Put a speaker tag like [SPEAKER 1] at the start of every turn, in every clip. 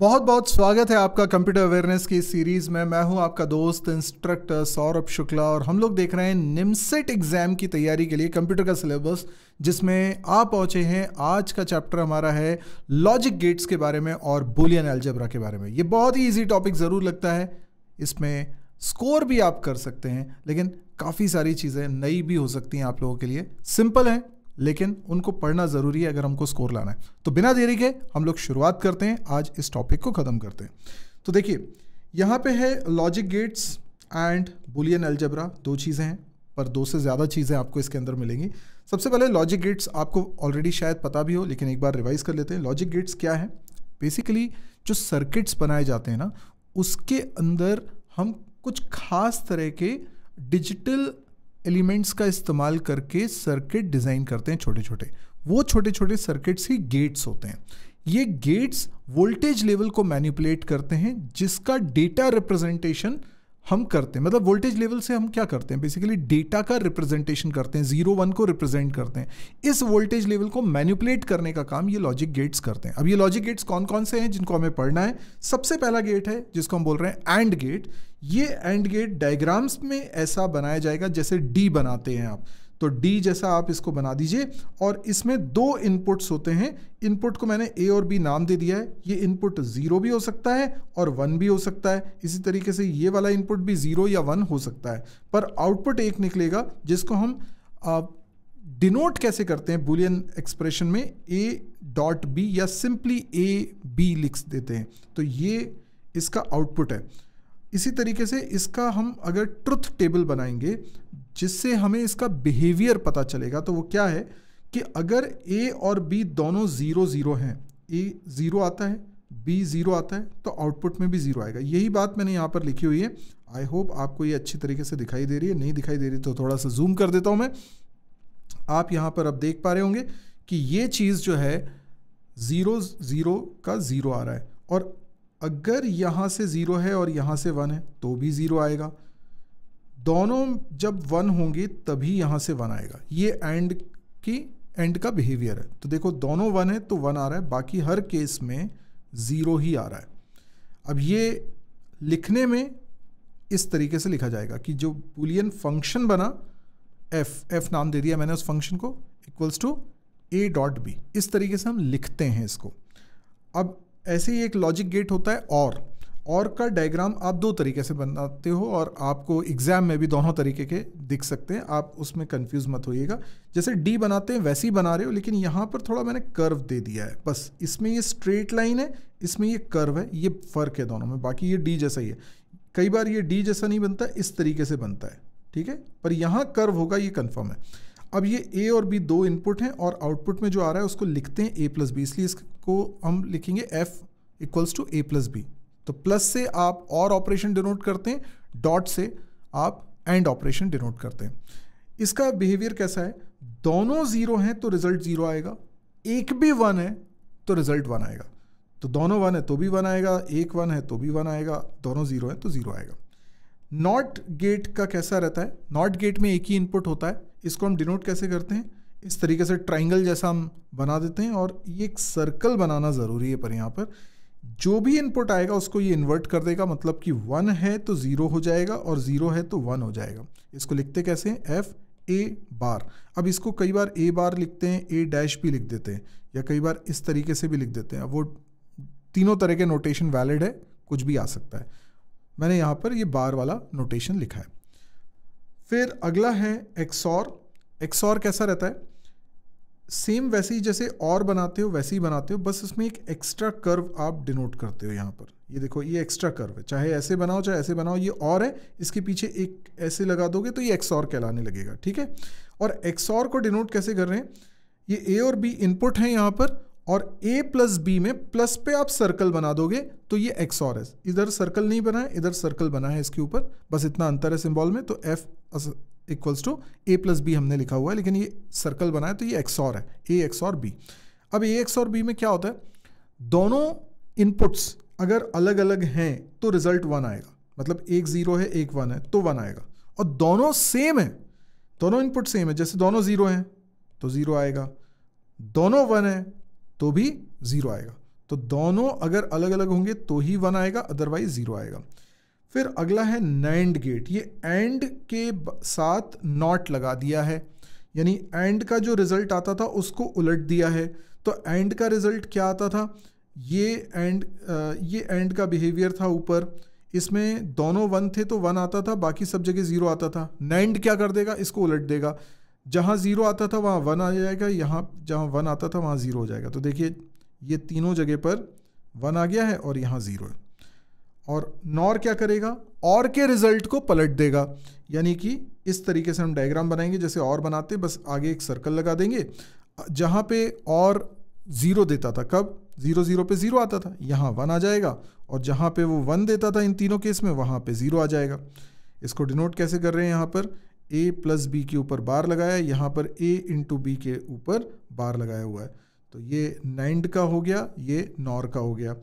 [SPEAKER 1] बहुत बहुत स्वागत है आपका कंप्यूटर अवेयरनेस की सीरीज में मैं हूं आपका दोस्त इंस्ट्रक्टर सौरभ शुक्ला और हम लोग देख रहे हैं निम्सेट एग्जाम की तैयारी के लिए कंप्यूटर का सिलेबस जिसमें आप पहुंचे हैं आज का चैप्टर हमारा है लॉजिक गेट्स के बारे में और बुलियन एल्जबरा के बारे में ये बहुत ही ईजी टॉपिक ज़रूर लगता है इसमें स्कोर भी आप कर सकते हैं लेकिन काफ़ी सारी चीज़ें नई भी हो सकती हैं आप लोगों के लिए सिंपल हैं लेकिन उनको पढ़ना ज़रूरी है अगर हमको स्कोर लाना है तो बिना देरी के हम लोग शुरुआत करते हैं आज इस टॉपिक को ख़त्म करते हैं तो देखिए यहाँ पे है logic gates and Boolean algebra दो चीज़ें हैं पर दो से ज़्यादा चीज़ें आपको इसके अंदर मिलेंगी सबसे पहले लॉजिक गेट्स आपको ऑलरेडी शायद पता भी हो लेकिन एक बार रिवाइज़ कर लेते हैं लॉजिक गेट्स क्या है बेसिकली जो सर्किट्स बनाए जाते हैं ना उसके अंदर हम कुछ खास तरह के डिजिटल एलिमेंट्स का इस्तेमाल करके सर्किट डिज़ाइन करते हैं छोटे छोटे वो छोटे छोटे सर्किट्स ही गेट्स होते हैं ये गेट्स वोल्टेज लेवल को मैनिपुलेट करते हैं जिसका डेटा रिप्रेजेंटेशन हम करते हैं मतलब वोल्टेज लेवल से हम क्या करते हैं बेसिकली डेटा का रिप्रेजेंटेशन करते हैं जीरो वन को रिप्रेजेंट करते हैं इस वोल्टेज लेवल को मैन्युपुलेट करने का काम ये लॉजिक गेट्स करते हैं अब ये लॉजिक गेट्स कौन कौन से हैं जिनको हमें पढ़ना है सबसे पहला गेट है जिसको हम बोल रहे हैं एंड गेट ये एंड गेट डायग्राम्स में ऐसा बनाया जाएगा जैसे डी बनाते हैं आप तो डी जैसा आप इसको बना दीजिए और इसमें दो इनपुट्स होते हैं इनपुट को मैंने ए और बी नाम दे दिया है ये इनपुट ज़ीरो भी हो सकता है और वन भी हो सकता है इसी तरीके से ये वाला इनपुट भी ज़ीरो या वन हो सकता है पर आउटपुट एक निकलेगा जिसको हम डिनोट कैसे करते हैं बुलियन एक्सप्रेशन में ए डॉट बी या सिंपली ए बी लिख देते हैं तो ये इसका आउटपुट है इसी तरीके से इसका हम अगर ट्रुथ टेबल बनाएंगे जिससे हमें इसका बिहेवियर पता चलेगा तो वो क्या है कि अगर ए और बी दोनों ज़ीरो ज़ीरो हैं ए ज़ीरो आता है बी ज़ीरो आता है तो आउटपुट में भी ज़ीरो आएगा यही बात मैंने यहाँ पर लिखी हुई है आई होप आपको ये अच्छी तरीके से दिखाई दे रही है नहीं दिखाई दे रही तो थोड़ा सा जूम कर देता हूँ मैं आप यहाँ पर अब देख पा रहे होंगे कि ये चीज़ जो है ज़ीरो ज़ीरो का ज़ीरो आ रहा है और अगर यहाँ से ज़ीरो है और यहाँ से वन है तो भी ज़ीरो आएगा दोनों जब वन होंगे तभी यहाँ से वन आएगा ये एंड की एंड का बिहेवियर है तो देखो दोनों वन है तो वन आ रहा है बाकी हर केस में ज़ीरो ही आ रहा है अब ये लिखने में इस तरीके से लिखा जाएगा कि जो बुलियन फंक्शन बना एफ एफ नाम दे दिया मैंने उस फंक्शन को equals to A dot B इस तरीके से हम लिखते हैं इसको अब ऐसे ही एक लॉजिक गेट होता है और और का डायग्राम आप दो तरीके से बनाते हो और आपको एग्ज़ाम में भी दोनों तरीके के दिख सकते हैं आप उसमें कंफ्यूज मत होइएगा जैसे डी बनाते हैं वैसे ही बना रहे हो लेकिन यहाँ पर थोड़ा मैंने कर्व दे दिया है बस इसमें ये स्ट्रेट लाइन है इसमें ये कर्व है ये फ़र्क है दोनों में बाकी ये डी जैसा ही है कई बार ये डी जैसा नहीं बनता इस तरीके से बनता है ठीक है पर यहाँ कर्व होगा ये कन्फर्म है अब ये ए और बी दो इनपुट हैं और आउटपुट में जो आ रहा है उसको लिखते हैं ए प्लस बी इसलिए इसको हम लिखेंगे F equals to A plus B तो प्लस से आप और ऑपरेशन डिनोट करते हैं डॉट से आप एंड ऑपरेशन डिनोट करते हैं इसका बिहेवियर कैसा है दोनों ज़ीरो हैं तो रिजल्ट ज़ीरो आएगा एक भी वन है तो रिजल्ट वन आएगा तो दोनों वन है तो भी वन आएगा एक वन है तो भी वन आएगा दोनों ज़ीरो है तो ज़ीरो आएगा नॉट गेट का कैसा रहता है नॉट गेट में एक ही इनपुट होता है इसको हम डिनोट कैसे करते हैं इस तरीके से ट्राइंगल जैसा हम बना देते हैं और ये एक सर्कल बनाना ज़रूरी है पर यहाँ पर जो भी इनपुट आएगा उसको ये इन्वर्ट कर देगा मतलब कि वन है तो ज़ीरो हो जाएगा और ज़ीरो है तो वन हो जाएगा इसको लिखते कैसे हैं एफ़ ए बार अब इसको कई बार ए बार लिखते हैं ए डैश भी लिख देते हैं या कई बार इस तरीके से भी लिख देते हैं अब वो तीनों तरह के नोटेशन वैलिड है कुछ भी आ सकता है मैंने यहाँ पर ये बार वाला नोटेशन लिखा है फिर अगला है एक्सॉर एक्सॉर कैसा रहता है सेम वैसे ही जैसे और बनाते हो वैसे ही बनाते हो बस इसमें एक एक्स्ट्रा कर्व आप डिनोट करते हो यहाँ पर ये देखो ये एक्स्ट्रा कर्व है चाहे ऐसे बनाओ चाहे ऐसे बनाओ ये और है इसके पीछे एक ऐसे लगा दोगे तो ये एक्स और कहलाने लगेगा ठीक है और एक्स और को डिनोट कैसे कर रहे हैं ये ए और बी इनपुट हैं यहाँ पर और ए प्लस बी में प्लस पे आप सर्कल बना दोगे तो ये एक्स और है इधर सर्कल नहीं बना है इधर सर्कल बना है इसके ऊपर बस इतना अंतर है सिम्बॉल में तो F equals to A plus B हमने लिखा हुआ है लेकिन ये सर्कल बनाए तो ये एक्स और है ए एक्स और बी अब ए एक्स और बी में क्या होता है दोनों इनपुट्स अगर अलग अलग हैं तो रिजल्ट वन आएगा मतलब एक ज़ीरो है एक वन है तो वन आएगा और दोनों सेम है दोनों इनपुट सेम है जैसे दोनों ज़ीरो हैं तो ज़ीरो आएगा दोनों वन है तो भी ज़ीरो आएगा तो दोनों अगर अलग अलग होंगे तो ही वन आएगा अदरवाइज ज़ीरो आएगा फिर अगला है नैंड गेट ये एंड के साथ नॉट लगा दिया है यानी एंड का जो रिज़ल्ट आता था उसको उलट दिया है तो एंड का रिज़ल्ट क्या आता था ये एंड ये एंड का बिहेवियर था ऊपर इसमें दोनों वन थे तो वन आता था बाकी सब जगह ज़ीरो आता था नैंड क्या कर देगा इसको उलट देगा जहाँ ज़ीरो आता था वहाँ वन आ जाएगा यहाँ जहाँ वन आता था वहाँ ज़ीरो हो जाएगा तो देखिए ये तीनों जगह पर वन आ गया है और यहाँ ज़ीरो है और नॉर क्या करेगा और के रिजल्ट को पलट देगा यानी कि इस तरीके से हम डायग्राम बनाएंगे जैसे और बनाते बस आगे एक सर्कल लगा देंगे जहाँ पे और ज़ीरो देता था कब ज़ीरो ज़ीरो पे ज़ीरो आता था यहाँ वन आ जाएगा और जहाँ पे वो वन देता था इन तीनों केस में वहाँ पे ज़ीरो आ जाएगा इसको डिनोट कैसे कर रहे हैं यहाँ पर ए प्लस बी के ऊपर बार लगाया यहाँ पर ए इंटू बी के ऊपर बार लगाया हुआ है तो ये नाइंड का हो गया ये नॉर का हो गया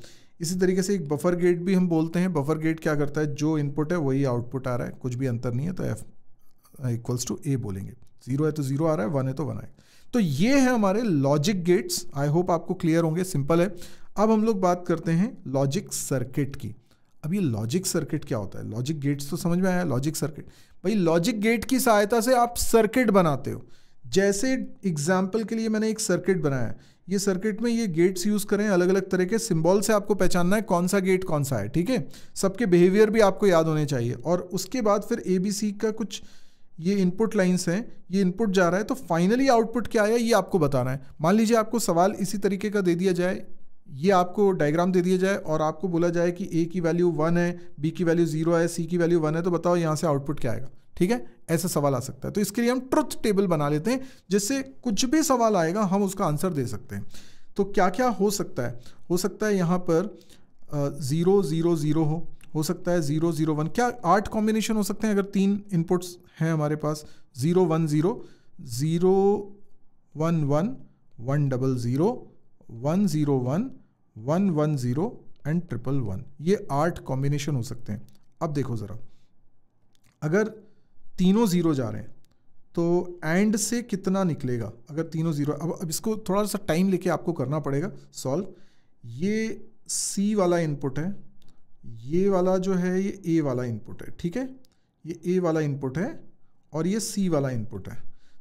[SPEAKER 1] इसी तरीके से एक बफर गेट भी हम बोलते हैं बफर गेट क्या करता है जो इनपुट है वही आउटपुट आ रहा है कुछ भी अंतर नहीं है तो एफ इक्वल्स टू ए बोलेंगे जीरो है तो जीरो आ रहा है वन है तो वन आए तो ये है हमारे लॉजिक गेट्स आई होप आपको क्लियर होंगे सिंपल है अब हम लोग बात करते हैं लॉजिक सर्किट की अब ये लॉजिक सर्किट क्या होता है लॉजिक गेट्स तो समझ में आया लॉजिक सर्किट भाई लॉजिक गेट की सहायता से आप सर्किट बनाते हो जैसे एग्जाम्पल के लिए मैंने एक सर्किट बनाया ये सर्किट में ये गेट्स यूज़ करें अलग अलग तरह के सिंबल से आपको पहचानना है कौन सा गेट कौन सा है ठीक है सबके बिहेवियर भी आपको याद होने चाहिए और उसके बाद फिर ए बी सी का कुछ ये इनपुट लाइंस हैं ये इनपुट जा रहा है तो फाइनली आउटपुट क्या आया ये आपको बताना है मान लीजिए आपको सवाल इसी तरीके का दे दिया जाए ये आपको डायग्राम दे दिया जाए और आपको बोला जाए कि ए की वैल्यू वन है बी की वैल्यू जीरो है सी की वैल्यू वन है तो बताओ यहाँ से आउटपुट क्या आएगा ठीक है ऐसा सवाल आ सकता है तो इसके लिए हम ट्रुथ टेबल बना लेते हैं जिससे कुछ भी सवाल आएगा हम उसका आंसर दे सकते हैं तो क्या क्या हो सकता है हो सकता है यहाँ पर ज़ीरो ज़ीरो ज़ीरो हो हो सकता है ज़ीरो ज़ीरो वन क्या आठ कॉम्बिनेशन हो सकते हैं अगर तीन इनपुट्स हैं हमारे पास zero one zero zero one one one double zero one zero one one one zero and triple one ये आठ कॉम्बिनेशन हो सकते हैं अब देखो ज़रा अगर तीनों ज़ीरो जा रहे हैं तो एंड से कितना निकलेगा अगर तीनों ज़ीरो अब अब इसको थोड़ा सा टाइम लेके आपको करना पड़ेगा सॉल्व ये सी वाला इनपुट है ये वाला जो है ये ए वाला इनपुट है ठीक है ये ए वाला इनपुट है और ये सी वाला इनपुट है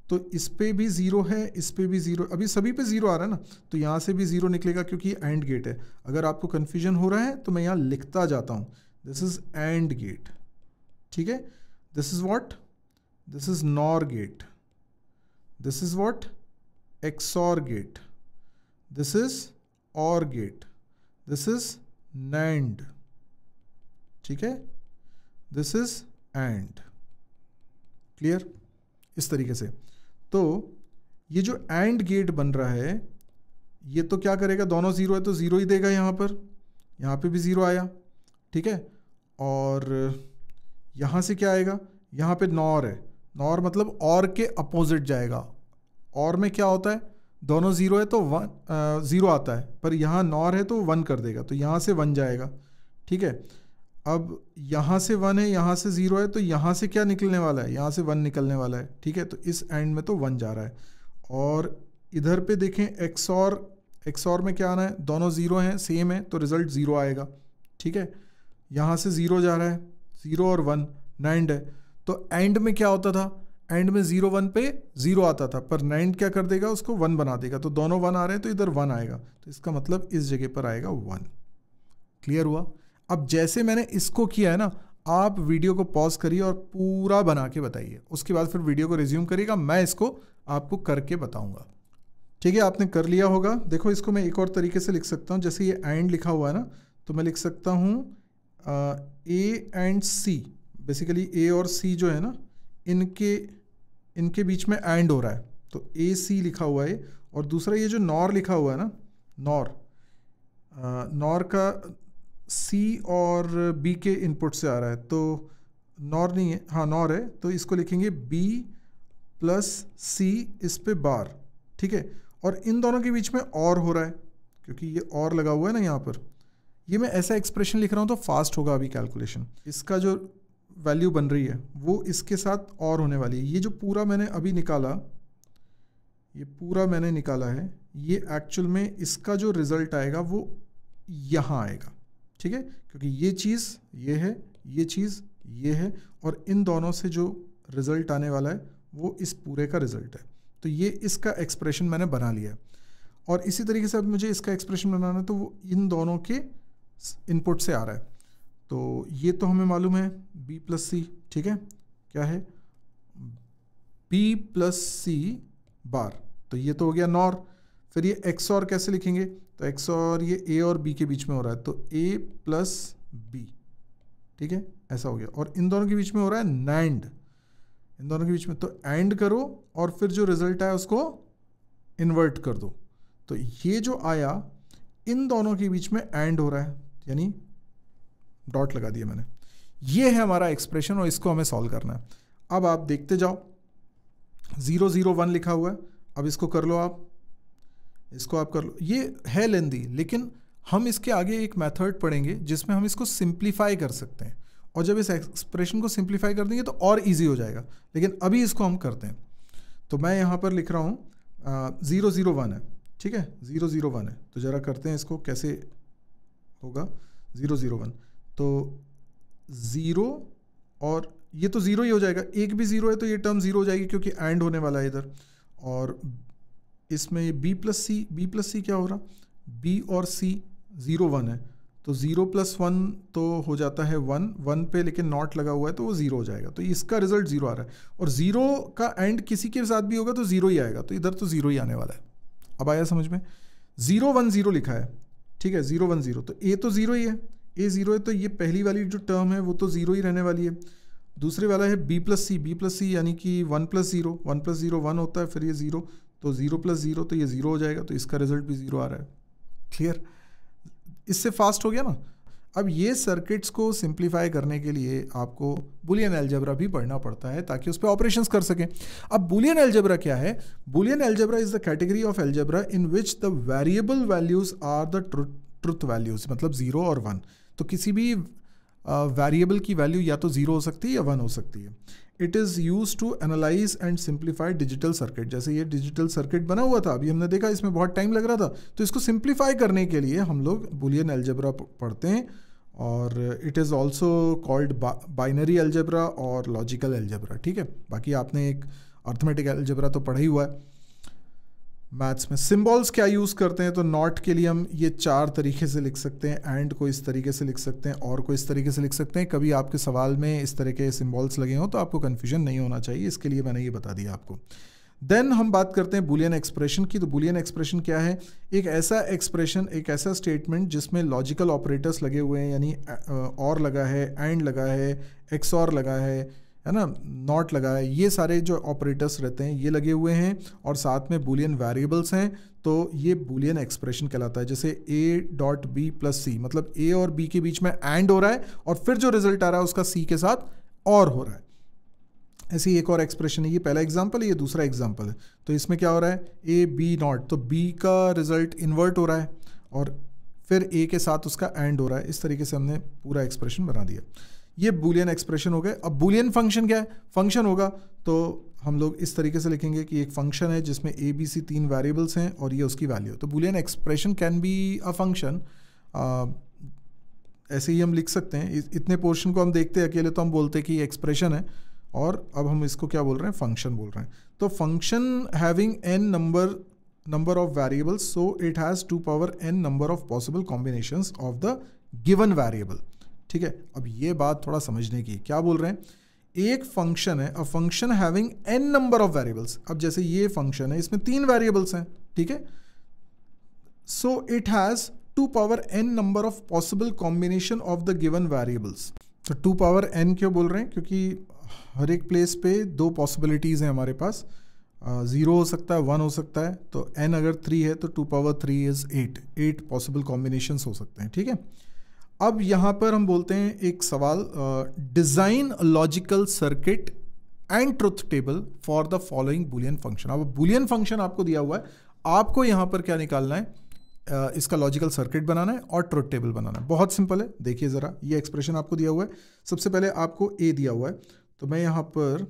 [SPEAKER 1] तो इस पर भी ज़ीरो है इस पर भी ज़ीरो अभी सभी पे ज़ीरो आ रहा है ना तो यहाँ से भी ज़ीरो निकलेगा क्योंकि ये एंड गेट है अगर आपको कन्फ्यूजन हो रहा है तो मैं यहाँ लिखता जाता हूँ दिस इज़ एंड गेट ठीक है this is what This is NOR gate. This is what? XOR gate. This is OR gate. This is NAND. ठीक है दिस इज एंड क्लियर इस तरीके से तो ये जो एंड गेट बन रहा है ये तो क्या करेगा दोनों ज़ीरो है तो ज़ीरो ही देगा यहाँ पर यहाँ पे भी ज़ीरो आया ठीक है और यहाँ से क्या आएगा यहाँ पे नॉर है नॉर मतलब और के अपोजिट जाएगा और में क्या होता है दोनों ज़ीरो है तो वन ज़ीरो आता है पर यहाँ नॉर है तो वन कर देगा तो यहाँ से वन जाएगा ठीक है अब यहाँ से वन है यहाँ से ज़ीरो है तो यहाँ से क्या निकलने वाला है यहाँ से वन निकलने वाला है ठीक है तो इस एंड में तो वन जा रहा है और इधर पे देखें एक्स और एक्स और में क्या आना है दोनों ज़ीरो हैं सेम है तो रिज़ल्ट ज़ीरो आएगा ठीक है यहाँ से ज़ीरो जा रहा है ज़ीरो और वन नाइंड है तो एंड में क्या होता था एंड में जीरो वन पे जीरो आता था पर नैंड क्या कर देगा उसको वन बना देगा तो दोनों वन आ रहे हैं तो इधर वन आएगा तो इसका मतलब इस जगह पर आएगा वन क्लियर हुआ अब जैसे मैंने इसको किया है ना आप वीडियो को पॉज करिए और पूरा बना के बताइए उसके बाद फिर वीडियो को रिज्यूम करिएगा मैं इसको आपको करके बताऊंगा ठीक है आपने कर लिया होगा देखो इसको मैं एक और तरीके से लिख सकता हूँ जैसे ये एंड लिखा हुआ है ना तो मैं लिख सकता हूँ ए एंड सी बेसिकली ए और सी जो है ना इनके इनके बीच में एंड हो रहा है तो ए सी लिखा हुआ है और दूसरा ये जो नॉर लिखा हुआ है ना नॉर नॉर का सी और बी के इनपुट से आ रहा है तो नॉर नहीं है हाँ नॉर है तो इसको लिखेंगे बी प्लस सी इस पे बार ठीक है और इन दोनों के बीच में और हो रहा है क्योंकि ये और लगा हुआ है ना यहाँ पर ये मैं ऐसा एक्सप्रेशन लिख रहा हूँ तो फास्ट होगा अभी कैलकुलेशन इसका जो वैल्यू बन रही है वो इसके साथ और होने वाली है ये जो पूरा मैंने अभी निकाला ये पूरा मैंने निकाला है ये एक्चुअल में इसका जो रिज़ल्ट आएगा वो यहाँ आएगा ठीक है क्योंकि ये चीज़ ये है ये चीज़ ये है और इन दोनों से जो रिज़ल्ट आने वाला है वो इस पूरे का रिज़ल्ट है तो ये इसका एक्सप्रेशन मैंने बना लिया है और इसी तरीके से अब मुझे इसका एक्सप्रेशन बनाना है तो वो इन दोनों के इनपुट से आ रहा है तो ये तो हमें मालूम है बी प्लस सी ठीक है क्या है बी प्लस सी बार तो ये तो हो गया नॉर फिर ये एक्स और कैसे लिखेंगे तो एक्स और ये ए और बी के बीच में हो रहा है तो ए प्लस बी ठीक है ऐसा हो गया और इन दोनों के बीच में हो रहा है नैंड इन दोनों के बीच में तो एंड करो और फिर जो रिजल्ट आया उसको इन्वर्ट कर दो तो ये जो आया इन दोनों के बीच में एंड हो रहा है यानी डॉट लगा दिया मैंने ये है हमारा एक्सप्रेशन और इसको हमें सॉल्व करना है अब आप देखते जाओ ज़ीरो ज़ीरो वन लिखा हुआ है अब इसको कर लो आप इसको आप कर लो ये है लेंदी लेकिन हम इसके आगे एक मेथड पढ़ेंगे जिसमें हम इसको सिंप्लीफाई कर सकते हैं और जब इस एक्सप्रेशन को सिंप्लीफाई कर देंगे तो और इजी हो जाएगा लेकिन अभी इसको हम करते हैं तो मैं यहाँ पर लिख रहा हूँ ज़ीरो ज़ीरो वन है ठीक है ज़ीरो ज़ीरो वन है तो ज़रा करते हैं इसको कैसे होगा ज़ीरो ज़ीरो वन तो ज़ीरो और ये तो ज़ीरो ही हो जाएगा एक भी ज़ीरो है तो ये टर्म ज़ीरो हो जाएगी क्योंकि एंड होने वाला है इधर और इसमें ये B plus C B plus C क्या हो रहा बी और सी ज़ीरो वन है तो ज़ीरो प्लस वन तो हो जाता है वन वन पे लेकिन नॉट लगा हुआ है तो वो ज़ीरो हो जाएगा तो इसका रिजल्ट ज़ीरो आ रहा है और ज़ीरो का एंड किसी के साथ भी होगा तो ज़ीरो ही आएगा तो इधर तो ज़ीरो ही आने वाला है अब आया समझ में ज़ीरो वन ज़ीरो लिखा है ठीक है ज़ीरो वन ज़ीरो तो ए तो ज़ीरो ही है ए ज़ीरो है तो ये पहली वाली जो टर्म है वो तो ज़ीरो ही रहने वाली है दूसरे वाला है B plus C B plus C यानी कि one plus zero one plus zero one होता है फिर ये ज़ीरो तो ज़ीरो प्लस ज़ीरो तो ये ज़ीरो हो जाएगा तो इसका रिजल्ट भी ज़ीरो आ रहा है क्लियर इससे फास्ट हो गया ना अब ये सर्किट्स को सिंप्लीफाई करने के लिए आपको बुलियन एल्जबरा भी पढ़ना पड़ता है ताकि उस पर ऑपरेशन कर सकें अब बुलियन एल्जबरा क्या है Boolean algebra is the category of algebra in which the variable values are the truth values मतलब ज़ीरो और वन तो किसी भी वेरिएबल की वैल्यू या तो ज़ीरो हो सकती है या वन हो सकती है it is use to analyse and simplify digital circuit जैसे ये डिजिटल सर्किट बना हुआ था अभी हमने देखा इसमें बहुत टाइम लग रहा था तो इसको सिंप्लीफाई करने के लिए हम लोग बुलियन एल्जेब्रा पढ़ते हैं और it is also called binary algebra और लॉजिकल एल्जेब्रा ठीक है बाकी आपने एक अर्थमेटिक एल्जेब्रा तो पढ़ा ही हुआ है मैथ्स में सिम्बॉल्स क्या यूज़ करते हैं तो नॉट के लिए हम ये चार तरीके से लिख सकते हैं एंड को इस तरीके से लिख सकते हैं और को इस तरीके से लिख सकते हैं कभी आपके सवाल में इस तरह के सिम्बॉल्स लगे हों तो आपको कन्फ्यूजन नहीं होना चाहिए इसके लिए मैंने ये बता दिया आपको देन हम बात करते हैं बुलियन एक्सप्रेशन की तो बुलियन एक्सप्रेशन क्या है एक ऐसा एक्सप्रेशन एक ऐसा स्टेटमेंट जिसमें लॉजिकल ऑपरेटर्स लगे हुए हैं यानी और लगा है एंड लगा है एक्स और लगा है है ना नॉट लगा है ये सारे जो ऑपरेटर्स रहते हैं ये लगे हुए हैं और साथ में बुलियन वेरिएबल्स हैं तो ये बुलियन एक्सप्रेशन कहलाता है जैसे A dot B plus C मतलब ए और बी के बीच में एंड हो रहा है और फिर जो रिजल्ट आ रहा है उसका सी के साथ और हो रहा है ऐसी एक और एक्सप्रेशन है ये पहला एग्जाम्पल है ये दूसरा एग्जाम्पल है तो इसमें क्या हो रहा है ए बी नॉट तो बी का रिजल्ट इन्वर्ट हो रहा है और फिर ए के साथ उसका एंड हो रहा है इस तरीके से हमने पूरा एक्सप्रेशन बना दिया ये बुलियन एक्सप्रेशन हो गए अब बुलियन फंक्शन क्या है फंक्शन होगा तो हम लोग इस तरीके से लिखेंगे कि एक फंक्शन है जिसमें ए बी सी तीन वेरिएबल्स हैं और ये उसकी वैल्यू तो Boolean expression can be a function ऐसे ही हम लिख सकते हैं इतने पोर्शन को हम देखते हैं अकेले तो हम बोलते हैं कि एक्सप्रेशन है और अब हम इसको क्या बोल रहे हैं फंक्शन बोल रहे हैं तो function having N number number of variables so it has two power N number of possible combination of the given variable ठीक है अब ये बात थोड़ा समझने की क्या बोल रहे हैं एक फंक्शन है a function having N number of variables अब जैसे ये फंक्शन है इसमें तीन वेरिएबल्स हैं ठीक है so it has two power N number of possible combination of the given variables तो टू पावर एन क्यों बोल रहे हैं क्योंकि हर एक प्लेस पे दो पॉसिबिलिटीज़ हैं हमारे पास ज़ीरो uh, हो सकता है वन हो सकता है तो एन अगर थ्री है तो two power three is eight eight possible combination हो सकते हैं ठीक है थीके? अब यहाँ पर हम बोलते हैं एक सवाल design logical circuit and truth table for the following Boolean function अब बुलियन फंक्शन आपको दिया हुआ है आपको यहाँ पर क्या निकालना है uh, इसका लॉजिकल सर्किट बनाना है और ट्रुथ टेबल बनाना है बहुत सिंपल है देखिए ज़रा ये एक्सप्रेशन आपको दिया हुआ है सबसे पहले आपको ए दिया हुआ है तो मैं यहाँ पर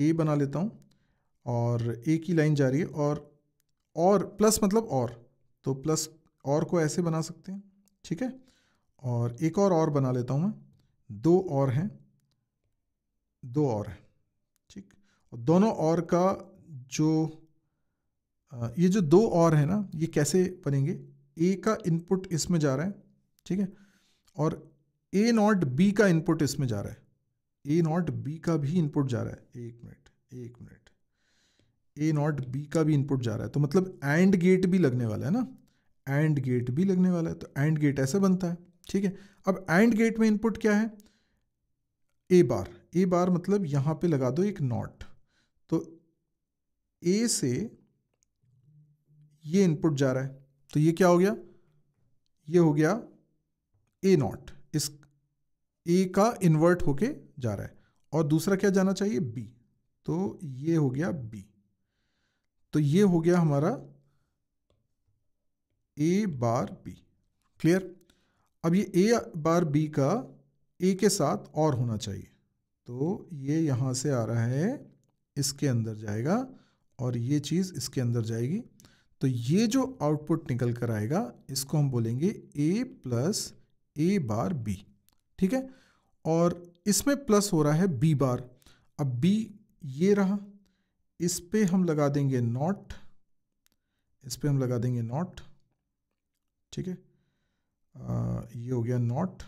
[SPEAKER 1] ए बना लेता हूँ और ए की लाइन जा रही है और और प्लस मतलब और तो प्लस और को ऐसे बना सकते हैं ठीक है और एक और और बना लेता हूँ मैं दो और हैं दो और हैं ठीक और दोनों और का जो ये जो दो और है ना ये कैसे बनेंगे ए का इनपुट इसमें जा रहा है ठीक है और ए नॉट बी का इनपुट इसमें जा रहा है ए नॉट बी का भी इनपुट जा रहा है एक मिनट एक मिनट ए नॉट बी का भी इनपुट जा रहा है तो मतलब एंड गेट भी लगने वाला है ना एंड गेट भी लगने वाला है तो एंड गेट ऐसे बनता है ठीक है अब एंड गेट में इनपुट क्या है ए बार ए बार मतलब यहां पे लगा दो एक नॉट तो ए से ये इनपुट जा रहा है तो ये क्या हो गया ये हो गया ए नॉट इस ए का इन्वर्ट होके जा रहा है और दूसरा क्या जाना चाहिए बी तो ये हो गया बी तो ये हो गया हमारा ए बार बी क्लियर अब ये ए बार बी का ए के साथ और होना चाहिए तो ये यहाँ से आ रहा है इसके अंदर जाएगा और ये चीज़ इसके अंदर जाएगी तो ये जो आउटपुट निकल कर आएगा इसको हम बोलेंगे ए प्लस ए बार बी ठीक है और इसमें प्लस हो रहा है बी बार अब बी ये रहा इस पे हम लगा देंगे नॉट इस पे हम लगा देंगे नॉट ठीक है ये हो गया नॉट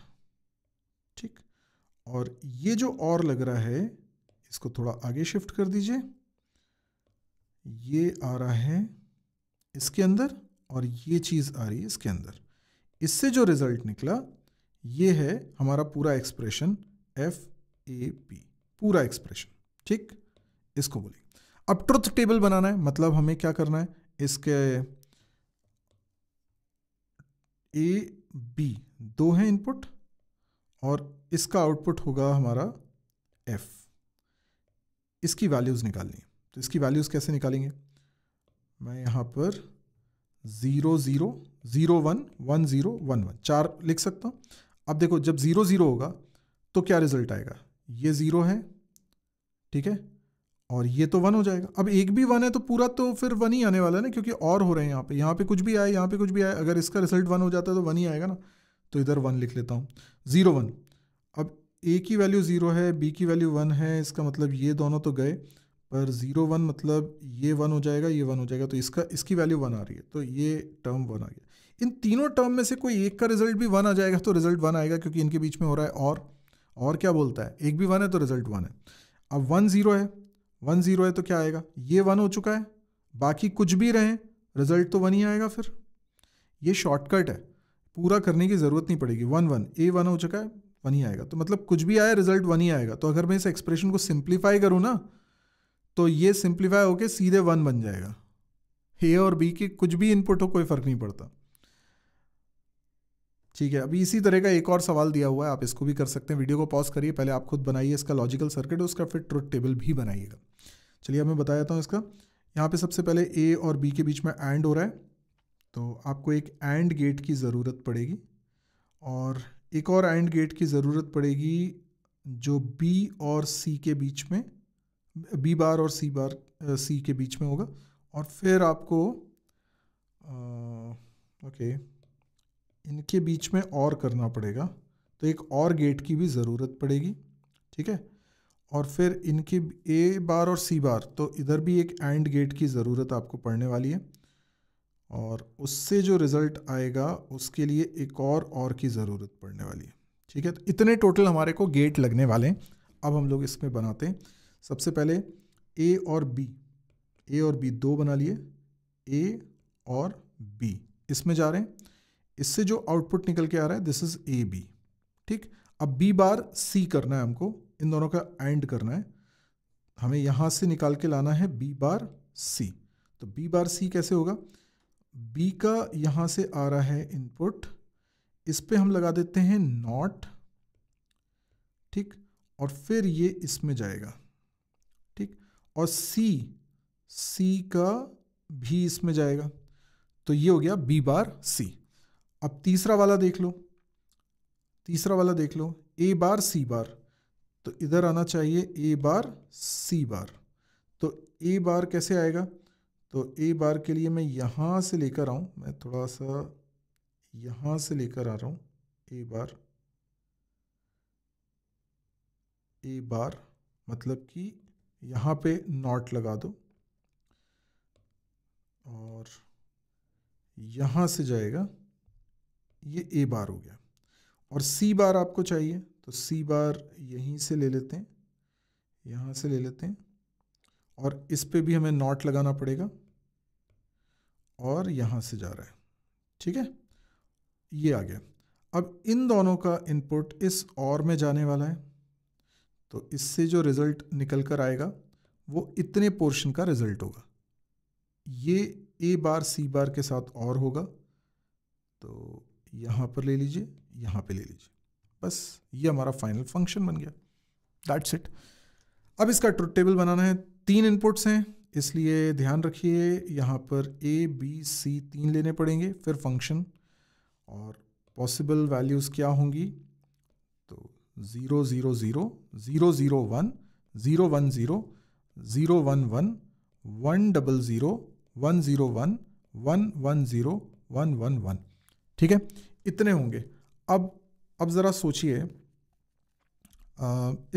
[SPEAKER 1] ठीक और ये जो और लग रहा है इसको थोड़ा आगे शिफ्ट कर दीजिए ये आ रहा है इसके अंदर और ये चीज़ आ रही है इसके अंदर इससे जो रिज़ल्ट निकला ये है हमारा पूरा एक्सप्रेशन एफ ए पी पूरा एक्सप्रेशन ठीक इसको बोलिए अब ट्रुथ टेबल बनाना है मतलब हमें क्या करना है इसके ए बी दो हैं इनपुट और इसका आउटपुट होगा हमारा एफ इसकी वैल्यूज़ निकालनी है तो इसकी वैल्यूज़ कैसे निकालेंगे मैं यहां पर zero zero zero one one zero one one चार लिख सकता हूं अब देखो जब ज़ीरो ज़ीरो होगा तो क्या रिज़ल्ट आएगा ये ज़ीरो है ठीक है और ये तो वन हो जाएगा अब एक भी वन है तो पूरा तो फिर वन ही आने वाला है ना क्योंकि और हो रहे हैं यहाँ पे यहाँ पे कुछ भी आए यहाँ पे कुछ भी आए अगर इसका रिजल्ट वन हो जाता है तो वन ही आएगा ना तो इधर वन लिख लेता हूँ ज़ीरो वन अब ए की वैल्यू ज़ीरो है बी की वैल्यू वन है इसका मतलब ये दोनों तो गए पर ज़ीरो वन मतलब ये वन हो जाएगा ये वन हो जाएगा तो इसका इसकी वैल्यू वन आ रही है तो ये टर्म वन आ गया इन तीनों टर्म में से कोई एक का रिजल्ट भी वन आ जाएगा तो रिजल्ट वन आएगा क्योंकि इनके बीच में हो रहा है और और क्या बोलता है एक भी वन है तो रिजल्ट वन है अब वन ज़ीरो है वन जीरो है तो क्या आएगा ये वन हो चुका है बाकी कुछ भी रहे रिजल्ट तो वन ही आएगा फिर ये शॉर्टकट है पूरा करने की ज़रूरत नहीं पड़ेगी वन वन ए वन हो चुका है वन ही आएगा तो मतलब कुछ भी आया रिजल्ट वन ही आएगा तो अगर मैं इस एक्सप्रेशन को सिंप्लीफाई करूँ ना तो ये सिंप्लीफाई होके सीधे वन बन जाएगा ए और बी के कुछ भी इनपुट हो कोई फ़र्क नहीं पड़ता ठीक है अभी इसी तरह का एक और सवाल दिया हुआ है आप इसको भी कर सकते हैं वीडियो को पॉज करिए पहले आप खुद बनाइए इसका लॉजिकल सर्किट उसका फिर ट्रुथ टेबल भी बनाइएगा चलिए अब मैं बता देता हूँ इसका यहाँ पे सबसे पहले ए और बी के बीच में एंड हो रहा है तो आपको एक एंड गेट की ज़रूरत पड़ेगी और एक और एंड गेट की ज़रूरत पड़ेगी जो बी और सी के बीच में बी बार और सी बार सी के बीच में होगा और फिर आपको ओके इनके बीच में और करना पड़ेगा तो एक और गेट की भी ज़रूरत पड़ेगी ठीक है और फिर इनकी ए बार और सी बार तो इधर भी एक एंड गेट की ज़रूरत आपको पड़ने वाली है और उससे जो रिज़ल्ट आएगा उसके लिए एक और और की ज़रूरत पड़ने वाली है ठीक है तो इतने टोटल हमारे को गेट लगने वाले हैं अब हम लोग इसमें बनाते हैं सबसे पहले ए और बी ए और बी दो बना लिए ए और बी इसमें जा रहे हैं इससे जो आउटपुट निकल के आ रहा है दिस इज़ ए बी ठीक अब बी बार सी करना है हमको इन दोनों का एंड करना है हमें यहाँ से निकाल के लाना है बी बार सी तो बी बार सी कैसे होगा बी का यहाँ से आ रहा है इनपुट इस पर हम लगा देते हैं नॉट ठीक और फिर ये इसमें जाएगा ठीक और सी सी का भी इसमें जाएगा तो ये हो गया बी बार सी अब तीसरा वाला देख लो तीसरा वाला देख लो ए बार सी बार तो इधर आना चाहिए ए बार सी बार तो ए बार कैसे आएगा तो ए बार के लिए मैं यहाँ से लेकर आऊँ मैं थोड़ा सा यहाँ से लेकर आ रहा हूँ ए बार ए बार मतलब कि यहाँ पे नॉट लगा दो और यहाँ से जाएगा ये ए बार हो गया और सी बार आपको चाहिए तो सी बार यहीं से ले लेते हैं यहाँ से ले लेते हैं और इस पे भी हमें नॉट लगाना पड़ेगा और यहाँ से जा रहा है ठीक है ये आ गया अब इन दोनों का इनपुट इस और में जाने वाला है तो इससे जो रिज़ल्ट निकल कर आएगा वो इतने पोर्शन का रिज़ल्ट होगा ये ए बार सी बार के साथ और होगा तो यहाँ पर ले लीजिए यहाँ पे ले लीजिए बस ये हमारा फाइनल फंक्शन बन गया दैट्स इट अब इसका ट्रुथ टेबल बनाना है तीन इनपुट्स हैं इसलिए ध्यान रखिए यहाँ पर ए बी सी तीन लेने पड़ेंगे फिर फंक्शन और पॉसिबल वैल्यूज़ क्या होंगी तो zero zero zero zero zero one zero one zero zero one one one double zero one zero one one one zero one one one ठीक है इतने होंगे अब अब ज़रा सोचिए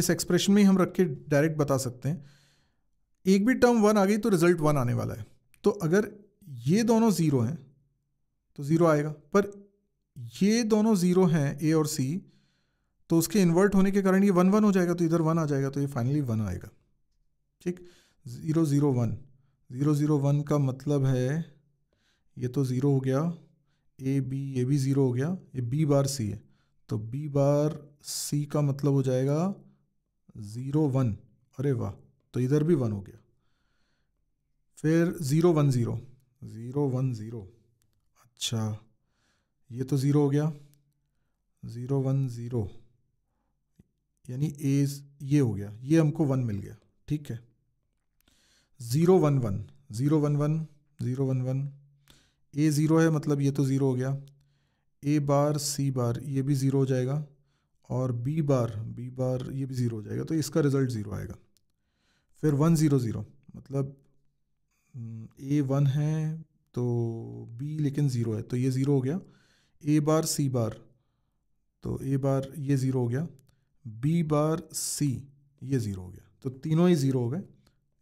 [SPEAKER 1] इस एक्सप्रेशन में ही हम रख के डायरेक्ट बता सकते हैं एक भी टर्म वन आ गई तो रिजल्ट वन आने वाला है तो अगर ये दोनों ज़ीरो हैं तो ज़ीरो आएगा पर ये दोनों ज़ीरो हैं ए और सी तो उसके इन्वर्ट होने के कारण ये वन वन हो जाएगा तो इधर वन आ जाएगा तो ये फाइनली वन आएगा ठीक zero zero one zero zero one का मतलब है ये तो ज़ीरो हो गया ए बी ये भी ज़ीरो हो गया ये बी बार सी है तो बी बार सी का मतलब हो जाएगा ज़ीरो वन अरे वाह तो इधर भी वन हो गया फिर zero one zero zero one zero अच्छा ये तो ज़ीरो हो गया ज़ीरो वन ज़ीरो यानी ए ये हो गया ये हमको वन मिल गया ठीक है zero one one zero one one zero one one A zero है मतलब ये तो ज़ीरो हो गया ए बार सी बार ये भी ज़ीरो हो जाएगा और बी बार बी बार ये भी ज़ीरो हो जाएगा तो इसका रिज़ल्ट ज़ीरो आएगा फिर वन ज़ीरो ज़ीरो मतलब ए हम्म, वन है तो बी लेकिन ज़ीरो है तो ये ज़ीरो हो गया ए बार सी बार तो ए बार ये ज़ीरो हो गया बी बार सी ये ज़ीरो हो गया तो तीनों ही ज़ीरो हो गए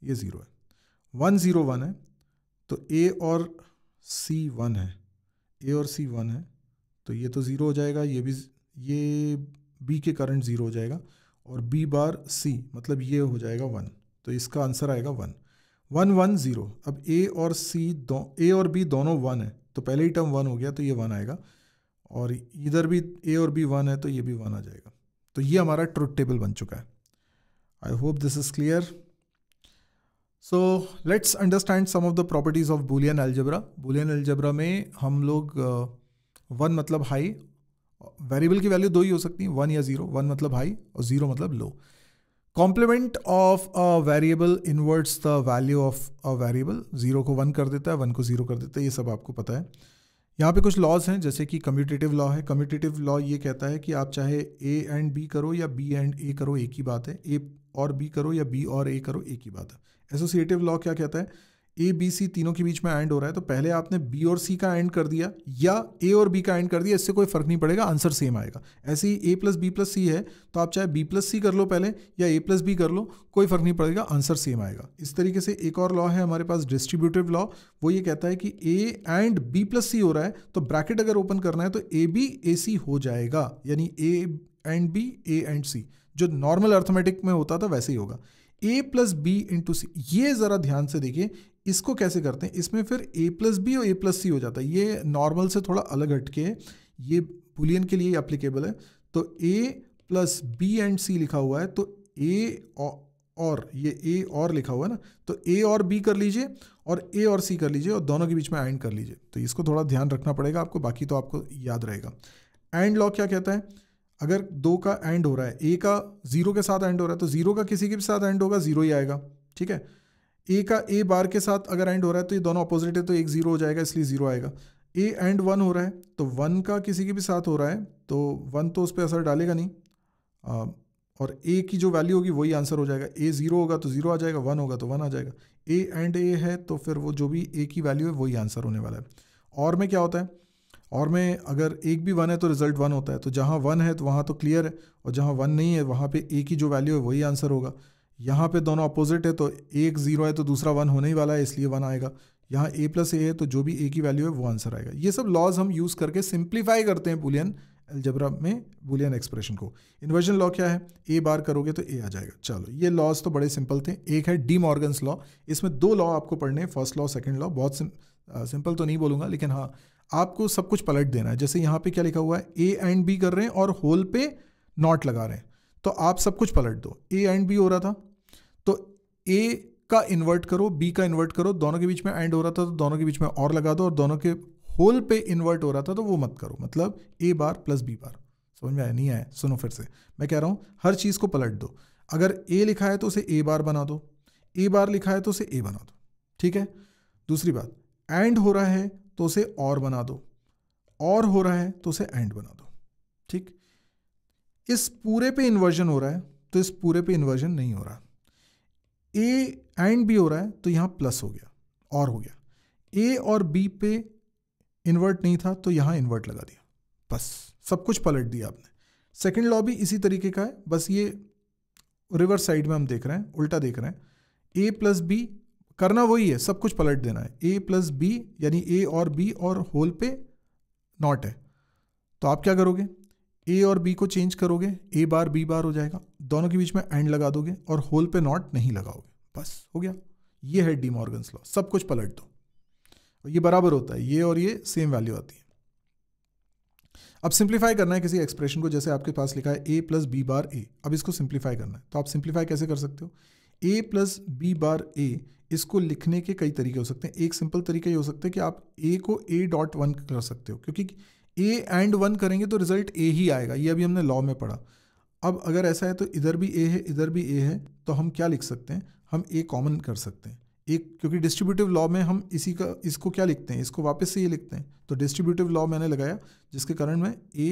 [SPEAKER 1] ये ज़ीरो है वन ज़ीरो वन है तो ए और सी वन है ए और सी वन है तो ये तो ज़ीरो हो जाएगा ये भी ये बी के कारण ज़ीरो हो जाएगा और बी बार सी मतलब ये हो जाएगा वन तो इसका आंसर आएगा वन वन वन ज़ीरो अब ए और सी दो ए और बी दोनों वन है तो पहले ही टर्म वन हो गया तो ये वन आएगा और इधर भी ए और बी वन है तो ये भी वन आ जाएगा तो ये हमारा ट्रुथ टेबल बन चुका है I hope this is clear so let's understand some of the properties of Boolean algebra Boolean algebra में हम लोग uh, वन मतलब हाई वेरिएबल की वैल्यू दो ही हो सकती है वन या जीरो वन मतलब हाई और जीरो मतलब low complement of a variable inverts the value of a variable zero को वन कर देता है वन को जीरो कर देता है ये सब आपको पता है यहाँ पे कुछ लॉज हैं जैसे कि कम्यूटेटिव लॉ है कम्यूटेटिव लॉ ये कहता है कि आप चाहे ए एंड बी करो या बी एंड ए करो एक ही बात है ए और बी करो या बी और ए करो एक ही बात है एसोसिएटिव लॉ क्या कहता है ए बी सी तीनों के बीच में एंड हो रहा है तो पहले आपने बी और सी का एंड कर दिया या ए और बी का एंड कर दिया इससे कोई फर्क नहीं पड़ेगा आंसर सेम आएगा ऐसे ही A plus B plus C है तो आप चाहे बी प्लस सी कर लो पहले या ए प्लस बी कर लो कोई फर्क नहीं पड़ेगा आंसर सेम आएगा इस तरीके से एक और लॉ है हमारे पास डिस्ट्रीब्यूटिव लॉ वो ये कहता है कि A and B plus C हो रहा है तो ब्रैकेट अगर ओपन करना है तो ए बी ए सी हो जाएगा यानी A and B A and C जो नॉर्मल अर्थमेटिक में होता था वैसे ही होगा A plus B into C ये ज़रा ध्यान से देखिए इसको कैसे करते हैं इसमें फिर ए प्लस बी और ए प्लस सी हो जाता है ये नॉर्मल से थोड़ा अलग हटके है ये बुलियन के लिए अप्लीकेबल है तो A plus B and C लिखा हुआ है तो ए और ये ए और लिखा हुआ है ना तो ए और बी कर लीजिए और ए और सी कर लीजिए और दोनों के बीच में एंड कर लीजिए तो इसको थोड़ा ध्यान रखना पड़ेगा आपको बाकी तो आपको याद रहेगा एंड लॉ क्या कहता है अगर दो का एंड हो रहा है ए का ज़ीरो के साथ एंड हो रहा है तो ज़ीरो का किसी के भी साथ एंड होगा ज़ीरो ही आएगा ठीक है ए का ए बार के साथ अगर एंड हो रहा है तो ये दोनों अपोजिट है तो एक ज़ीरो हो जाएगा इसलिए ज़ीरो आएगा ए एंड वन हो रहा है तो वन का किसी के भी साथ हो रहा है तो वन तो उस पर असर डालेगा नहीं आ, और ए की जो वैल्यू होगी वही आंसर हो जाएगा ए ज़ीरो होगा तो ज़ीरो आ जाएगा वन होगा तो वन आ जाएगा ए एंड ए है तो फिर वो जो भी ए की वैल्यू है वही आंसर होने वाला है और में क्या होता है और में अगर एक भी वन है तो रिजल्ट वन होता है तो जहाँ वन है तो वहाँ तो क्लियर है और जहाँ वन नहीं है वहाँ पे ए की जो वैल्यू है वही आंसर होगा यहाँ पे दोनों अपोजिट है तो एक ज़ीरो है तो दूसरा वन होने ही वाला है इसलिए वन आएगा यहाँ ए प्लस ए है तो जो भी ए की वैल्यू है वो आंसर आएगा ये सब लॉज हम यूज़ करके सिंप्लीफाई करते हैं बुलियन एल्जबरा में बुलियन एक्सप्रेशन को इन्वर्जन लॉ क्या है ए बार करोगे तो ए आ जाएगा चलो ये लॉज तो बड़े सिंपल थे एक है डी मॉर्गन्स लॉ इसमें दो लॉ आपको पढ़ने हैं फर्स्ट लॉ सेकेंड लॉ बहुत सिंपल तो नहीं बोलूँगा लेकिन हाँ आपको सब कुछ पलट देना है जैसे यहाँ पे क्या लिखा हुआ है ए एंड बी कर रहे हैं और होल पे नॉट लगा रहे हैं तो आप सब कुछ पलट दो ए एंड बी हो रहा था तो ए का इन्वर्ट करो बी का इन्वर्ट करो दोनों के बीच में एंड हो रहा था तो दोनों के बीच में और लगा दो और दोनों के होल पे इन्वर्ट हो रहा था तो वो मत करो मतलब ए बार प्लस बी बार समझ में आया नहीं आया सुनो फिर से मैं कह रहा हूँ हर चीज़ को पलट दो अगर ए लिखा है तो उसे ए बार बना दो ए बार लिखा है तो उसे ए बना दो ठीक है दूसरी बात एंड हो रहा है तो उसे और बना दो और हो रहा है तो उसे एंड बना दो ठीक इस पूरे पे इन्वर्जन हो रहा है तो इस पूरे पे इन्वर्जन नहीं हो रहा ए एंड बी हो रहा है तो यहाँ प्लस हो गया और हो गया ए और बी पे इन्वर्ट नहीं था तो यहाँ इन्वर्ट लगा दिया बस सब कुछ पलट दिया आपने सेकेंड लॉ भी इसी तरीके का है बस ये रिवर्स साइड में हम देख रहे हैं उल्टा देख रहे हैं ए प्लस बी करना वही है सब कुछ पलट देना है ए प्लस बी यानी ए और बी और होल पे नॉट है तो आप क्या करोगे ए और बी को चेंज करोगे ए बार बी बार हो जाएगा दोनों के बीच में एंड लगा दोगे और होल पे नॉट नहीं लगाओगे बस हो गया ये है डी मॉर्गन्स लॉ सब कुछ पलट दो और ये बराबर होता है ये और ये सेम वैल्यू आती है अब सिंप्लीफाई करना है किसी एक्सप्रेशन को जैसे आपके पास लिखा है ए प्लस बी बार ए अब इसको सिंप्लीफाई करना है तो आप सिंप्लीफाई कैसे कर सकते हो ए प्लस बी बार ए इसको लिखने के कई तरीके हो सकते हैं एक सिंपल तरीका ये हो सकता है कि आप ए को ए डॉट वन कर सकते हो क्योंकि ए एंड वन करेंगे तो रिजल्ट ए ही आएगा ये अभी हमने लॉ में पढ़ा अब अगर ऐसा है तो इधर भी ए है इधर भी ए है तो हम क्या लिख सकते हैं हम ए कॉमन कर सकते हैं एक क्योंकि डिस्ट्रीब्यूटिव लॉ में हम इसी का इसको क्या लिखते हैं इसको वापस से ये लिखते हैं तो डिस्ट्रीब्यूटिव लॉ मैंने लगाया जिसके कारण मैं ए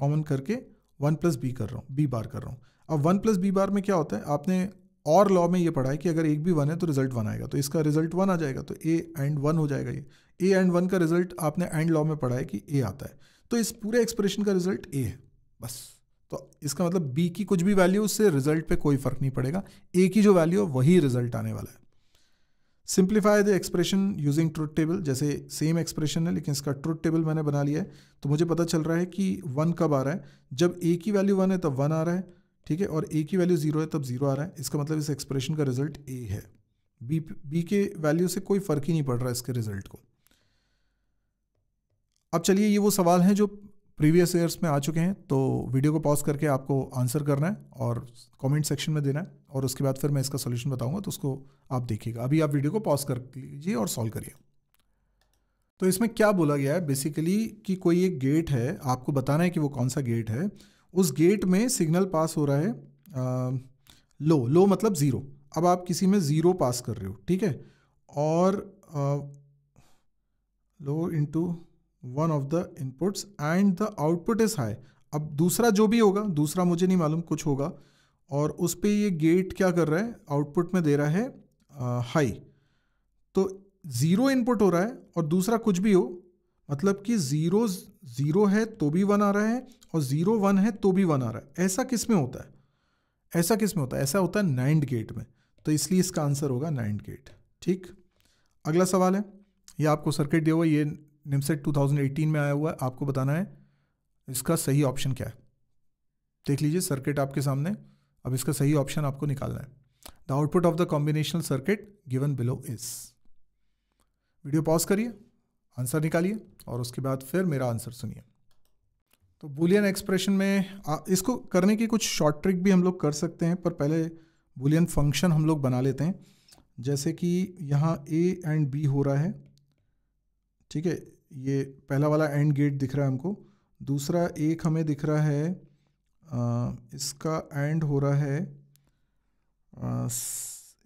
[SPEAKER 1] कॉमन करके वन प्लस बी कर रहा हूँ बी बार कर रहा हूँ अब वन प्लस बी बार में क्या होता है आपने और लॉ में ये पढ़ा है कि अगर एक भी वन है तो रिजल्ट वन आएगा तो इसका रिजल्ट वन आ जाएगा तो ए एंड वन हो जाएगा ये ए एंड वन का रिजल्ट आपने एंड लॉ में पढ़ा है कि ए आता है तो इस पूरे एक्सप्रेशन का रिजल्ट ए है बस तो इसका मतलब बी की कुछ भी वैल्यू उससे रिजल्ट पे कोई फर्क नहीं पड़ेगा ए की जो वैल्यू है वही रिजल्ट आने वाला है simplify the expression using truth table जैसे सेम एक्सप्रेशन है लेकिन इसका ट्रुथ टेबल मैंने बना लिया है तो मुझे पता चल रहा है कि वन कब आ रहा है जब ए की वैल्यू वन है तब वन आ रहा है ठीक है और ए की वैल्यू जीरो है तब जीरो आ रहा है इसका मतलब इस एक्सप्रेशन का रिजल्ट ए है बी बी के वैल्यू से कोई फर्क ही नहीं पड़ रहा इसके रिजल्ट को अब चलिए ये वो सवाल हैं जो प्रीवियस ईयर्स में आ चुके हैं तो वीडियो को पॉज करके आपको आंसर करना है और कमेंट सेक्शन में देना है और उसके बाद फिर मैं इसका सोल्यूशन बताऊंगा तो उसको आप देखिएगा अभी आप वीडियो को पॉज कर लीजिए और सॉल्व करिए तो इसमें क्या बोला गया है बेसिकली कि कोई एक गेट है आपको बताना है कि वो कौन सा गेट है उस गेट में सिग्नल पास हो रहा है आ, लो लो मतलब ज़ीरो अब आप किसी में ज़ीरो पास कर रहे हो ठीक है और ah, low into one of the inputs and the output is high अब दूसरा जो भी होगा दूसरा मुझे नहीं मालूम कुछ होगा और उस पर ये गेट क्या कर रहा है आउटपुट में दे रहा है आ, हाई तो ज़ीरो इनपुट हो रहा है और दूसरा कुछ भी हो मतलब कि ज़ीरो ज़ीरो है तो भी वन आ रहा है और ज़ीरो वन है तो भी वन आ रहा है ऐसा किस में होता है ऐसा किस में होता है ऐसा होता है नाइन्ड गेट में तो इसलिए इसका आंसर होगा नाइन्ड गेट ठीक अगला सवाल है ये आपको सर्किट दिया हुआ ये थाउजेंड 2018 में आया हुआ है आपको बताना है इसका सही ऑप्शन क्या है देख लीजिए सर्किट आपके सामने अब इसका सही ऑप्शन आपको निकालना है the output of the combinational circuit given below इस वीडियो पॉज करिए आंसर निकालिए और उसके बाद फिर मेरा आंसर सुनिए तो बुलियन एक्सप्रेशन में आ, इसको करने की कुछ शॉर्ट ट्रिक भी हम लोग कर सकते हैं पर पहले बुलियन फंक्शन हम लोग बना लेते हैं जैसे कि यहाँ ए एंड बी हो रहा है ठीक है ये पहला वाला एंड गेट दिख रहा है हमको दूसरा एक हमें दिख रहा है आ, इसका एंड हो रहा है आ,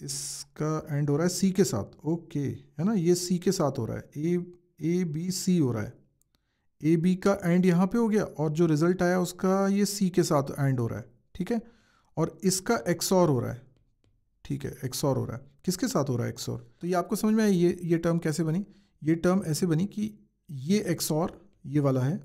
[SPEAKER 1] इसका एंड हो रहा है सी के साथ ओके है ना ये सी के साथ हो रहा है ए ए बी सी हो रहा है ए बी का एंड यहाँ पे हो गया और जो रिजल्ट आया उसका ये सी के साथ एंड हो रहा है ठीक है और इसका एक्सॉर हो रहा है ठीक है एक्सॉर हो रहा है किसके साथ हो रहा है एक्सॉर तो ये आपको समझ में आया ये ये टर्म कैसे बनी ये टर्म ऐसे बनी कि ये एक्सॉर ये वाला है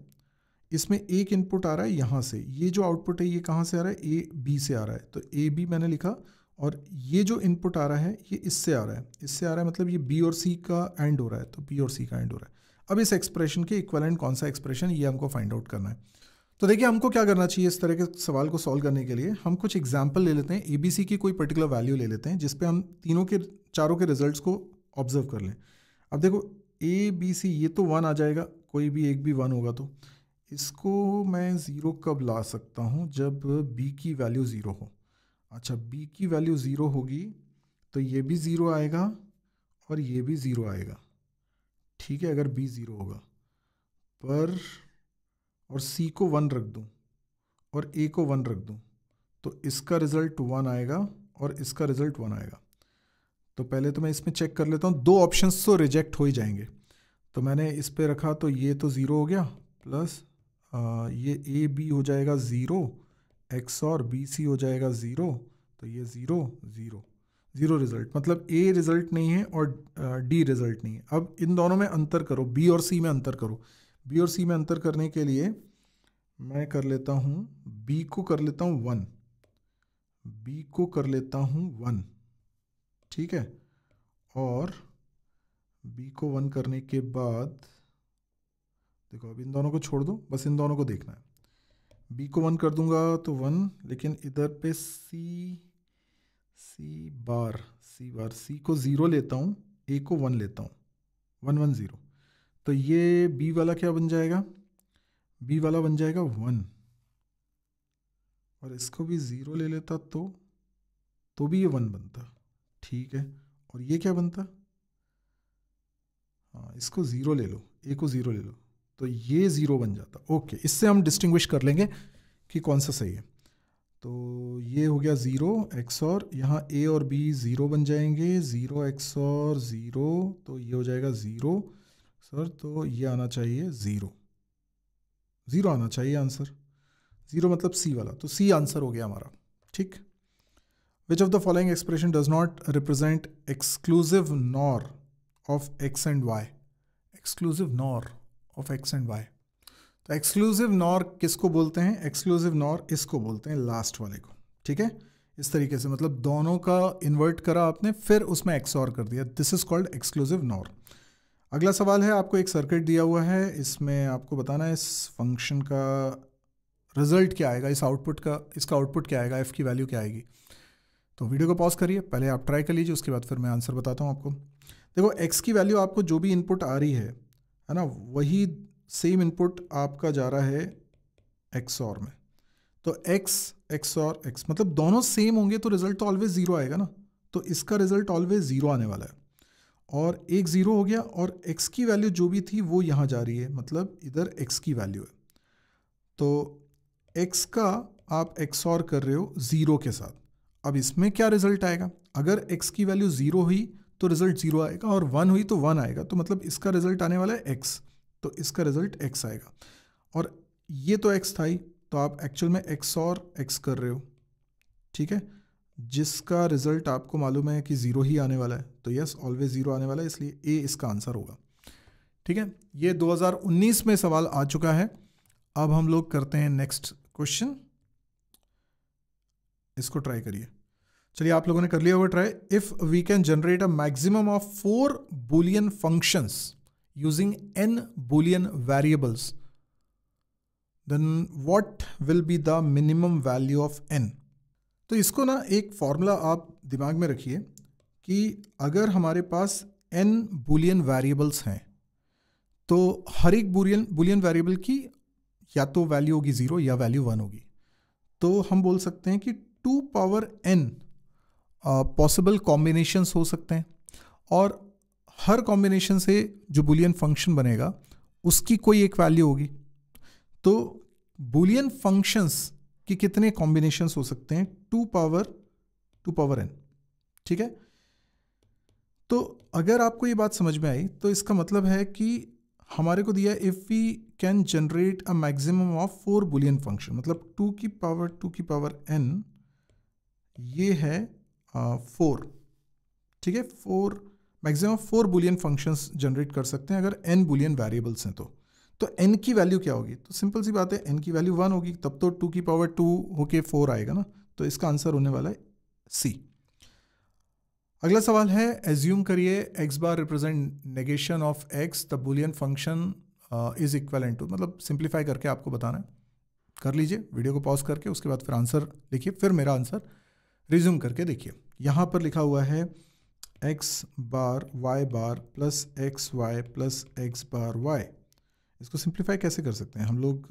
[SPEAKER 1] इसमें एक इनपुट आ रहा है यहाँ से ये जो आउटपुट है ये कहाँ से आ रहा है ए बी से आ रहा है तो ए बी मैंने लिखा और ये जो इनपुट आ रहा है ये इससे आ रहा है इससे आ रहा है मतलब ये बी और सी का एंड हो रहा है तो बी और सी का एंड हो रहा है अब इस एक्सप्रेशन के इक्वलेंट कौन सा एक्सप्रेशन ये हमको फाइंड आउट करना है तो देखिए हमको क्या करना चाहिए इस तरह के सवाल को सॉल्व करने के लिए हम कुछ एग्जाम्पल ले लेते हैं ए बी सी की कोई पर्टिकुलर वैल्यू ले लेते हैं जिसपे हम तीनों के चारों के रिजल्ट को ऑब्जर्व कर लें अब देखो ए बी सी ये तो वन आ जाएगा कोई भी एक भी वन होगा तो इसको मैं ज़ीरो कब ला सकता हूँ जब बी की वैल्यू ज़ीरो हो अच्छा बी की वैल्यू ज़ीरो होगी तो ये भी ज़ीरो आएगा और ये भी ज़ीरो आएगा ठीक है अगर बी ज़ीरो होगा पर और सी को वन रख दूँ और ए को वन रख दूँ तो इसका रिज़ल्ट वन आएगा और इसका रिज़ल्ट वन आएगा तो पहले तो मैं इसमें चेक कर लेता हूँ दो ऑप्शंस तो रिजेक्ट हो ही जाएंगे तो मैंने इस पर रखा तो ये तो ज़ीरो हो गया प्लस आ, ये ए बी हो जाएगा ज़ीरो एक्स और बी सी हो जाएगा ज़ीरो
[SPEAKER 2] तो ये ज़ीरो ज़ीरो
[SPEAKER 1] ज़ीरो रिजल्ट मतलब ए रिजल्ट नहीं है और डी रिजल्ट नहीं है अब इन दोनों में अंतर करो बी और सी में अंतर करो बी और सी में अंतर करने के लिए मैं कर लेता हूँ बी को कर लेता हूँ वन बी को कर लेता हूँ वन ठीक है और बी को वन करने के बाद देखो अब इन दोनों को छोड़ दो बस इन दोनों को देखना है बी को वन कर दूंगा तो वन लेकिन इधर पे सी सी बार सी बार सी को ज़ीरो लेता हूँ ए को वन लेता हूँ वन वन ज़ीरो तो ये बी वाला क्या बन जाएगा बी वाला बन जाएगा वन और इसको भी ज़ीरो ले लेता तो तो भी ये वन बनता ठीक है और ये क्या बनता हाँ इसको ज़ीरो ले लो ए को ज़ीरो ले लो तो ये ज़ीरो बन जाता ओके इससे हम डिस्टिंग्विश कर लेंगे कि कौन सा सही है तो ये हो गया ज़ीरो एक्स और यहाँ ए और बी ज़ीरो बन जाएंगे ज़ीरो एक्स और ज़ीरो तो ये हो जाएगा ज़ीरो सर तो ये आना चाहिए ज़ीरो ज़ीरो आना चाहिए आंसर ज़ीरो मतलब सी वाला तो सी आंसर हो गया हमारा ठीक which of the following expression does not represent exclusive NOR of X and Y exclusive NOR of X and Y तो एक्सक्लूसिव नॉर किसको बोलते हैं एक्सक्लूसिव नॉर इसको बोलते हैं लास्ट वाले को ठीक है इस तरीके से मतलब दोनों का इन्वर्ट करा आपने फिर उसमें एक्सॉर कर दिया this is called exclusive NOR अगला सवाल है आपको एक सर्किट दिया हुआ है इसमें आपको बताना है इस फंक्शन का रिजल्ट क्या आएगा इस आउटपुट का इसका आउटपुट क्या आएगा एफ़ की वैल्यू क्या आएगी तो वीडियो को पॉज करिए पहले आप ट्राई कर लीजिए उसके बाद फिर मैं आंसर बताता हूँ आपको देखो एक्स की वैल्यू आपको जो भी इनपुट आ रही है है ना वही सेम इनपुट आपका जा रहा है एक्स और में तो एक्स एक्स और एक्स मतलब दोनों सेम होंगे तो रिजल्ट तो ऑलवेज ज़ीरो आएगा ना तो इसका रिजल्ट ऑलवेज ज़ीरो आने वाला है और एक ज़ीरो हो गया और एक्स की वैल्यू जो भी थी वो यहाँ जा रही है मतलब इधर एक्स की वैल्यू है तो एक्स का आप एक्स और कर रहे हो ज़ीरो के साथ अब इसमें क्या रिजल्ट आएगा अगर एक्स की वैल्यू ज़ीरो हुई तो रिजल्ट ज़ीरो आएगा और वन हुई तो वन आएगा तो मतलब इसका रिजल्ट आने वाला है एक्स तो इसका रिजल्ट एक्स आएगा और ये तो एक्स था ही तो आप एक्चुअल में एक्स और एक्स कर रहे हो ठीक है जिसका रिजल्ट आपको मालूम है कि ज़ीरो ही आने वाला है तो यस ऑलवेज ज़ीरो आने वाला है इसलिए ए इसका आंसर होगा ठीक है ये 2019 में सवाल आ चुका है अब हम लोग करते हैं नेक्स्ट क्वेश्चन इसको ट्राई करिए चलिए आप लोगों ने कर लिया होगा try if we can generate a maximum of four boolean functions using n boolean variables, then what will be the minimum value of n? तो इसको ना एक फॉर्मूला आप दिमाग में रखिए कि अगर हमारे पास n बुलियन वेरिएबल्स हैं तो हर एक बुलियन बुलियन वेरिएबल की या तो वैल्यू होगी ज़ीरो या वैल्यू वन होगी तो हम बोल सकते हैं कि two power n possible combinations हो सकते हैं और हर कॉम्बिनेशन से जो बुलियन फंक्शन बनेगा उसकी कोई एक वैल्यू होगी तो बुलियन फंक्शंस के कितने कॉम्बिनेशन हो सकते हैं two power two power n ठीक है तो अगर आपको ये बात समझ में आई तो इसका मतलब है कि हमारे को दिया if we can generate a maximum of four boolean function मतलब टू की पावर टू की पावर एन ये है फोर uh, ठीक है four maximum four boolean functions generate कर सकते हैं अगर एन बुलियन वेरिएबल्स हैं तो तो एन की वैल्यू क्या होगी तो सिंपल सी बात है एन की वैल्यू वन होगी तब तो टू की पावर टू होके फोर आएगा ना तो इसका आंसर होने वाला है सी अगला सवाल है एज्यूम करिए x bar represent negation of x the boolean function is equal to मतलब सिंप्लीफाई करके आपको बताना है कर लीजिए वीडियो को पॉज करके उसके बाद फिर आंसर लिखिए फिर मेरा आंसर रिज्यूम करके देखिए यहाँ पर लिखा हुआ है x bar y bar plus x y plus x bar y इसको सिंप्लीफाई कैसे कर सकते हैं हम लोग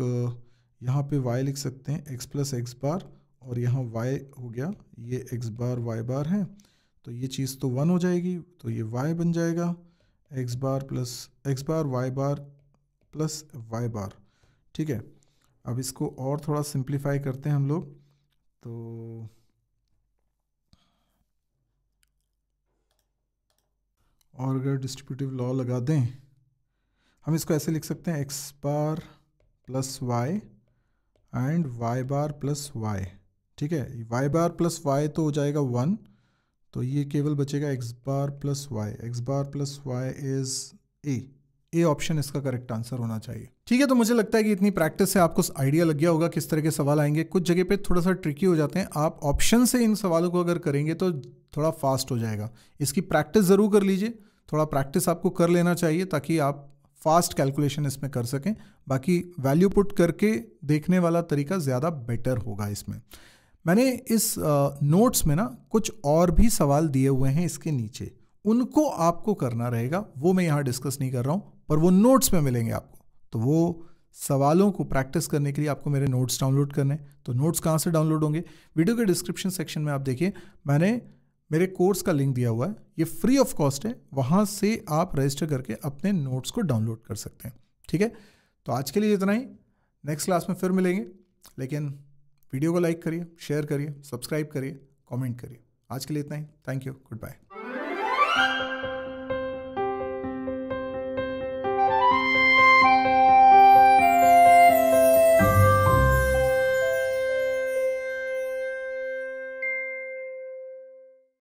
[SPEAKER 1] यहाँ पे y लिख सकते हैं x प्लस एक्स बार और यहाँ y हो गया ये x बार y बार है तो ये चीज़ तो वन हो जाएगी तो ये y बन जाएगा x bar plus x bar y bar plus y bar ठीक है अब इसको और थोड़ा सिंप्लीफाई करते हैं हम लोग तो और अगर डिस्ट्रीब्यूटिव लॉ लगा दें हम इसको ऐसे लिख सकते हैं x bar plus y and y bar plus y ठीक है वाई बार प्लस वाई तो हो जाएगा वन तो ये केवल बचेगा x bar plus y x bar plus y is a a option इसका करेक्ट आंसर होना चाहिए ठीक है तो मुझे लगता है कि इतनी प्रैक्टिस से आपको आइडिया लग गया होगा किस तरह के सवाल आएंगे कुछ जगह पे थोड़ा सा ट्रिकी हो जाते हैं आप ऑप्शन से इन सवालों को अगर करेंगे तो थोड़ा फास्ट हो जाएगा इसकी प्रैक्टिस ज़रूर कर लीजिए थोड़ा प्रैक्टिस आपको कर लेना चाहिए ताकि आप फास्ट कैलकुलेशन इसमें कर सकें बाकी वैल्यू पुट करके देखने वाला तरीका ज़्यादा बेटर होगा इसमें मैंने इस नोट्स में ना कुछ और भी सवाल दिए हुए हैं इसके नीचे उनको आपको करना रहेगा वो मैं यहाँ डिस्कस नहीं कर रहा हूँ पर वो नोट्स में मिलेंगे आपको तो वो सवालों को प्रैक्टिस करने के लिए आपको मेरे नोट्स डाउनलोड करने तो नोट्स कहाँ से डाउनलोड होंगे वीडियो के डिस्क्रिप्शन सेक्शन में आप देखिए मैंने मेरे कोर्स का लिंक दिया हुआ है ये फ्री ऑफ कॉस्ट है वहाँ से आप रजिस्टर करके अपने नोट्स को डाउनलोड कर सकते हैं ठीक है तो आज के लिए इतना ही नेक्स्ट क्लास में फिर मिलेंगे लेकिन वीडियो को लाइक करिए शेयर करिए सब्सक्राइब करिए कमेंट करिए आज के लिए इतना ही थैंक यू गुड बाय